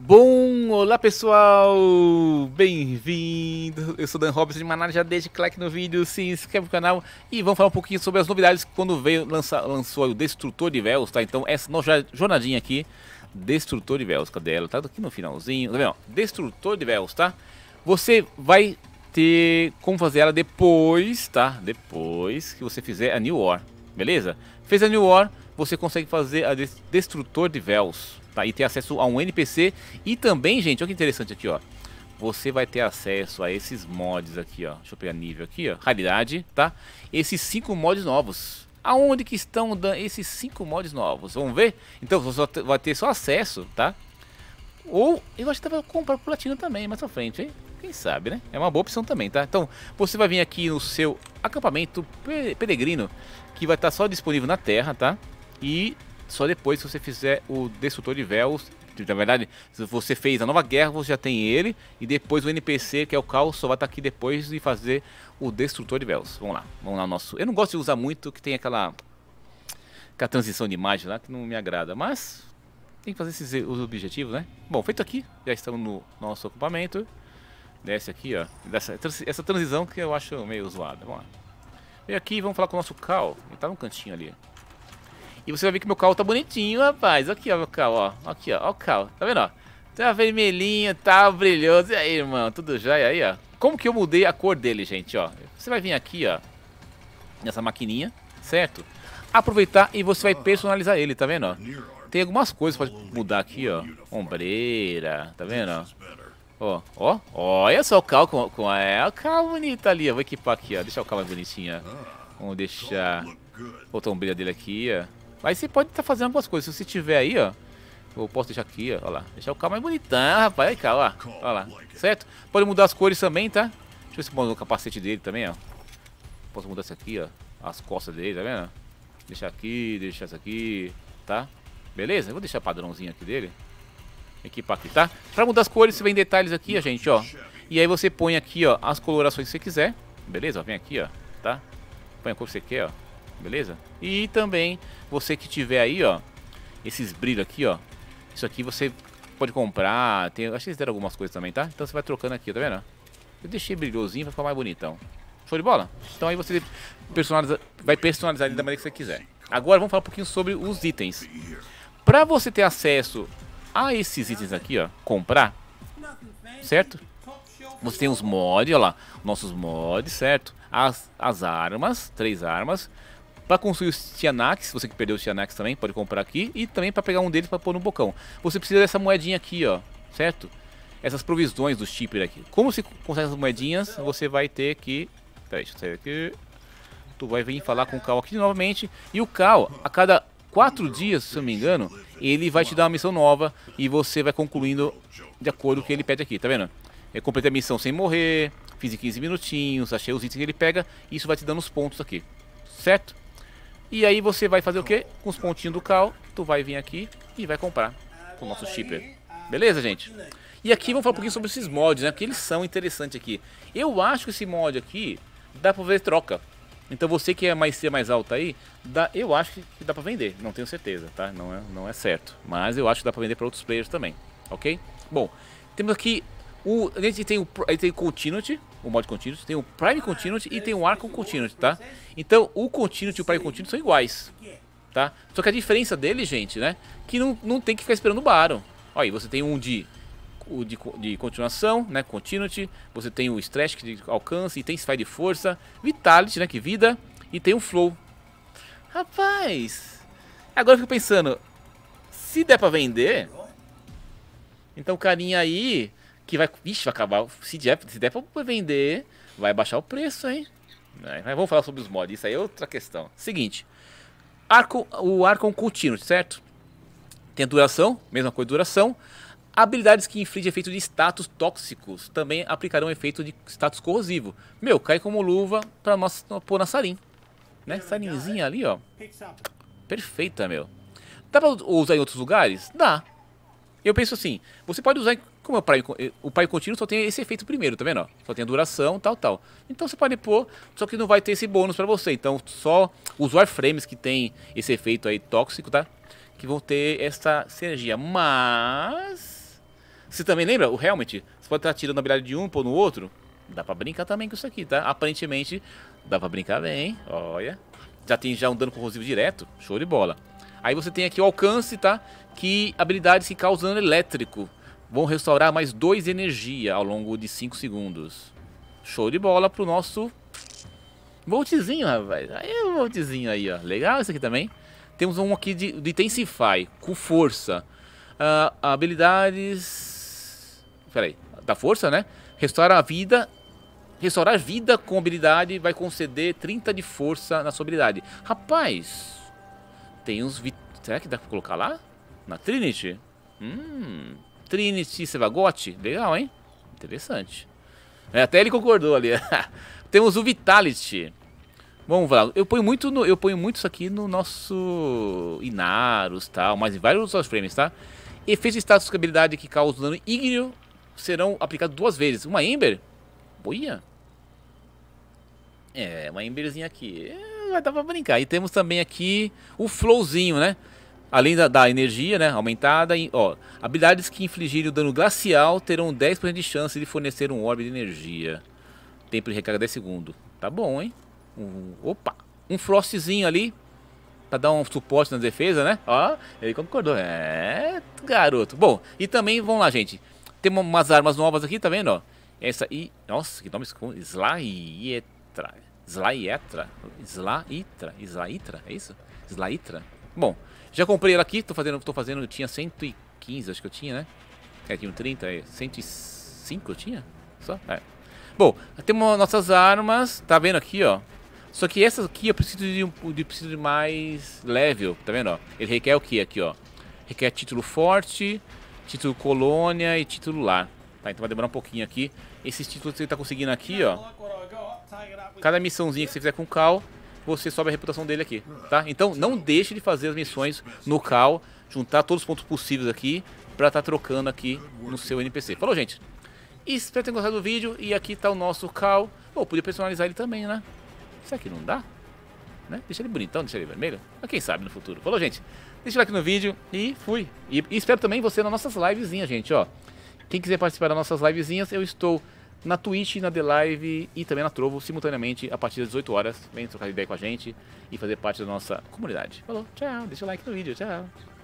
Bom, olá pessoal, bem-vindo, eu sou Dan Robson de Manaus, já deixa o like no vídeo, se inscreve no canal e vamos falar um pouquinho sobre as novidades que quando veio, lança, lançou o Destrutor de Véus, tá? Então essa nossa jornadinha aqui, Destrutor de Véus, cadê ela? Tá aqui no finalzinho, tá vendo? Destrutor de Véus, tá? Você vai ter como fazer ela depois, tá? Depois que você fizer a New War, beleza? Fez a New War, você consegue fazer a Destrutor de Véus, tá? E ter acesso a um NPC e também, gente, olha que interessante aqui, ó. Você vai ter acesso a esses mods aqui, ó. Deixa eu pegar nível aqui, ó. Raridade, tá? Esses cinco mods novos. Aonde que estão esses cinco mods novos? Vamos ver? Então você vai ter só acesso, tá? Ou eu acho que vai comprar o platino também, mais pra frente, hein? Quem sabe, né? É uma boa opção também, tá? Então, você vai vir aqui no seu acampamento peregrino, que vai estar tá só disponível na Terra, tá? e só depois se você fizer o Destrutor de Véus, na verdade, se você fez a Nova Guerra, você já tem ele, e depois o NPC, que é o Caos, só vai estar tá aqui depois de fazer o Destrutor de Véus. Vamos lá, vamos lá nosso... Eu não gosto de usar muito, que tem aquela... aquela transição de imagem lá, que não me agrada, mas... Tem que fazer esses os objetivos, né? Bom, feito aqui, já estamos no nosso acampamento. Desce aqui, ó. Dessa, essa transição que eu acho meio zoada. Vamos lá. Vem aqui vamos falar com o nosso Cal. Ele tá no cantinho ali. E você vai ver que meu carro tá bonitinho, rapaz. Aqui, ó, meu carro, ó. Aqui, ó, ó o carro. Tá vendo, ó? Tá vermelhinho, tá brilhoso. E aí, irmão? Tudo já? E aí, ó? Como que eu mudei a cor dele, gente, ó? Você vai vir aqui, ó. Nessa maquininha, certo? Aproveitar e você vai personalizar ele, tá vendo, ó? Tem algumas coisas pra mudar aqui, ó. Ombreira, tá vendo, ó? Ó, ó, olha só o carro com, com a... É, o carro bonito ali, ó. Vou equipar aqui, ó. Deixar o carro mais bonitinho, ó. Vamos deixar... Botar a ombreira dele aqui, ó. Aí você pode estar tá fazendo algumas coisas. Se você tiver aí, ó. Eu posso deixar aqui, ó. ó lá. Deixar o carro mais bonitão, rapaz. Aí, ó lá. ó. lá. Certo? Pode mudar as cores também, tá? Deixa eu ver se eu mando o capacete dele também, ó. Posso mudar isso aqui, ó. As costas dele, tá vendo? Deixar aqui, deixar isso aqui, tá? Beleza? Eu vou deixar padrãozinho aqui dele. Equipar aqui, tá? Pra mudar as cores, você vem detalhes aqui, ó, gente, ó. E aí você põe aqui, ó, as colorações que você quiser. Beleza? vem aqui, ó, tá? Põe a cor que você quer, ó beleza? E também, você que tiver aí, ó, esses brilhos aqui, ó, isso aqui você pode comprar, tem, acho que eles deram algumas coisas também, tá? Então você vai trocando aqui, tá vendo? Eu deixei brilhosinho pra ficar mais bonitão. Show de bola? Então aí você personaliza, vai personalizar da maneira que você quiser. Agora vamos falar um pouquinho sobre os itens. Pra você ter acesso a esses itens aqui, ó, comprar, certo? Você tem os mods, olha lá, nossos mods, certo? As, as armas, três armas. Para construir os Tianax, você que perdeu os Tianax também, pode comprar aqui. E também para pegar um deles para pôr no bocão. Você precisa dessa moedinha aqui, ó, certo? Essas provisões do Shipper aqui. Como se consegue essas moedinhas, você vai ter que... Peraí, deixa eu sair aqui. Tu vai vir falar com o Cal aqui novamente. E o Cal, a cada quatro dias, se eu não me engano, ele vai te dar uma missão nova e você vai concluindo de acordo com o que ele pede aqui, tá vendo? Eu é, completei a missão sem morrer, fiz em 15 minutinhos, achei os itens que ele pega e isso vai te dando os pontos aqui, certo? E aí você vai fazer o que Com os pontinhos do cal, tu vai vir aqui e vai comprar com o nosso shipper. Beleza, gente? E aqui vamos falar um pouquinho sobre esses mods, né? Porque eles são interessantes aqui. Eu acho que esse mod aqui dá pra ver troca. Então você que é mais C mais alta aí, dá, eu acho que dá pra vender. Não tenho certeza, tá? Não é, não é certo. Mas eu acho que dá pra vender pra outros players também, ok? Bom, temos aqui o... A gente tem o, a gente tem o Continuity, o mod continuity, tem o prime continuity e tem o Arco continuity, tá? Então o continuity e o prime continuity são iguais, tá? Só que a diferença dele, gente, né? Que não, não tem que ficar esperando o Baron. Aí você tem um de, o de, de continuação, né? Continuity, você tem o stretch que de alcance, intensify de força, vitality, né? Que vida, e tem o flow. Rapaz, agora eu fico pensando, se der pra vender, então o carinha aí que vai. Ixi, vai acabar. Se der, se der pra vender, vai baixar o preço, hein? É, mas vamos falar sobre os mods, isso aí é outra questão. Seguinte. Arco, o arco é contínuo, certo? Tem duração, mesma coisa duração. Habilidades que infligem efeito de status tóxicos também aplicarão efeito de status corrosivo. Meu, cai como luva pra nós pôr na sarin. Né? Sarinzinha é. ali, ó. Perfeita, meu. Dá pra usar em outros lugares? Dá. Eu penso assim, você pode usar em como é o Prime, eh, o Prime Contínuo só tem esse efeito primeiro, tá vendo? Só tem a duração, tal, tal. Então você pode pôr, só que não vai ter esse bônus para você. Então só os warframes que tem esse efeito aí tóxico, tá? Que vão ter essa sinergia. Mas... Você também lembra? O Helmet. Você pode estar tirando a habilidade de um, pôr no outro. Dá pra brincar também com isso aqui, tá? Aparentemente, dá pra brincar bem, hein? Olha. Já tem já um dano corrosivo direto. Show de bola. Aí você tem aqui o alcance, tá? Que habilidades que causam dano elétrico Vão restaurar mais 2 energia ao longo de 5 segundos. Show de bola pro nosso Voltzinho, rapaz. Aí o Voltzinho aí, ó. Legal esse aqui também. Temos um aqui de, de Intensify, com força. Uh, habilidades... Peraí. Da força, né? restaurar a vida... Restaurar a vida com habilidade vai conceder 30 de força na sua habilidade. Rapaz... Tem uns... Será que dá pra colocar lá? Na Trinity? Hum... Trinity Sevagotti. Legal, hein? Interessante. É, até ele concordou ali. Temos o Vitality. Bom, Eu ponho muito no, eu ponho muito isso aqui no nosso Inaros, tal, tá? mas em vários outros frames, tá? Efeitos status de habilidade que causam dano ígneo serão aplicados duas vezes. Uma Ember? Boia. É, uma Emberzinha aqui. É, vai dar pra brincar. E temos também aqui o Flowzinho, né? Além da, da, energia né, aumentada, em, ó, habilidades que infligirem o dano glacial terão 10% de chance de fornecer um orbe de energia. Tempo de recarga 10 segundos. Tá bom, hein? Um, opa! Um frostzinho ali para dar um suporte na defesa, né? Ó, ele concordou. É, garoto. Bom, e também, vamos lá, gente. Tem umas armas novas aqui, tá vendo, ó? Essa aí... Nossa, que nome esconde. Slaietra. Slaietra? Slaitra? Slaitra? É isso? Slaitra? Bom, já comprei ela aqui, tô fazendo, tô fazendo, tinha 115, acho que eu tinha, né? É, tinha um 30, é, 105 eu tinha? Só? É. Bom, temos nossas armas, tá vendo aqui, ó. Só que essas aqui eu preciso de, de, preciso de mais level, tá vendo, ó. Ele requer o que aqui, ó? Requer título forte, título colônia e título lar. Tá, então vai demorar um pouquinho aqui. Esses títulos que você tá conseguindo aqui, ó. Cada missãozinha que você fizer com o Cal, você sobe a reputação dele aqui, tá? Então não deixe de fazer as missões no cal, juntar todos os pontos possíveis aqui para estar tá trocando aqui no seu NPC. Falou, gente? Espero espero ter gostado do vídeo e aqui tá o nosso cal. Pô, podia personalizar ele também, né? Será que não dá? Né? Deixa ele bonitão, deixa ele vermelho. Mas quem sabe no futuro. Falou, gente? Deixa o like no vídeo e fui. E, e espero também você nas nossas livezinhas, gente, ó. Quem quiser participar das nossas livezinhas, eu estou na Twitch, na The Live e também na Trovo, simultaneamente, a partir das 18 horas. Vem trocar ideia com a gente e fazer parte da nossa comunidade. Falou, tchau, deixa o like no vídeo, tchau.